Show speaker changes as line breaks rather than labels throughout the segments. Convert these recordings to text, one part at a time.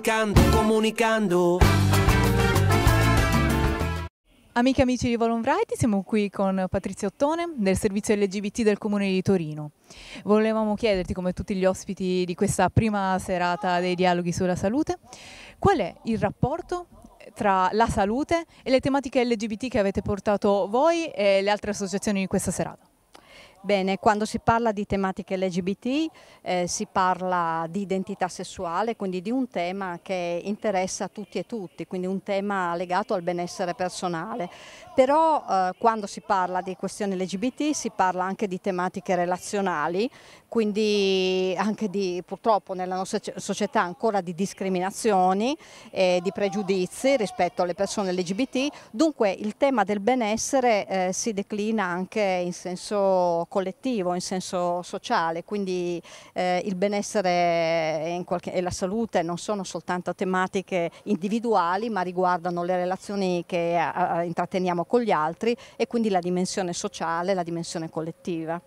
comunicando, comunicando.
Amiche e amici di Volon Variety, siamo qui con Patrizia Ottone del servizio LGBT del Comune di Torino. Volevamo chiederti, come tutti gli ospiti di questa prima serata dei dialoghi sulla salute, qual è il rapporto eh, tra la salute e le tematiche LGBT che avete portato voi e le altre associazioni di questa serata?
Bene, quando si parla di tematiche LGBT eh, si parla di identità sessuale, quindi di un tema che interessa a tutti e tutti, quindi un tema legato al benessere personale. Però eh, quando si parla di questioni LGBT si parla anche di tematiche relazionali, quindi anche di purtroppo nella nostra società ancora di discriminazioni e di pregiudizi rispetto alle persone LGBT. Dunque il tema del benessere eh, si declina anche in senso collettivo, in senso sociale, quindi eh, il benessere qualche, e la salute non sono soltanto tematiche individuali ma riguardano le relazioni che a, eh, eh, intratteniamo con gli altri e quindi la dimensione sociale, la dimensione collettiva.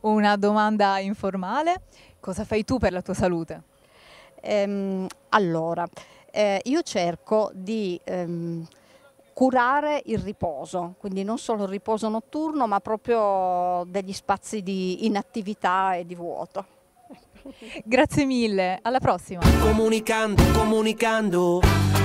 Una domanda informale, cosa fai tu per la tua salute? Ehm, allora, eh, io cerco di ehm, curare il riposo, quindi non solo il riposo notturno ma proprio degli spazi di inattività e di vuoto. Grazie mille, alla prossima.
Comunicando, comunicando.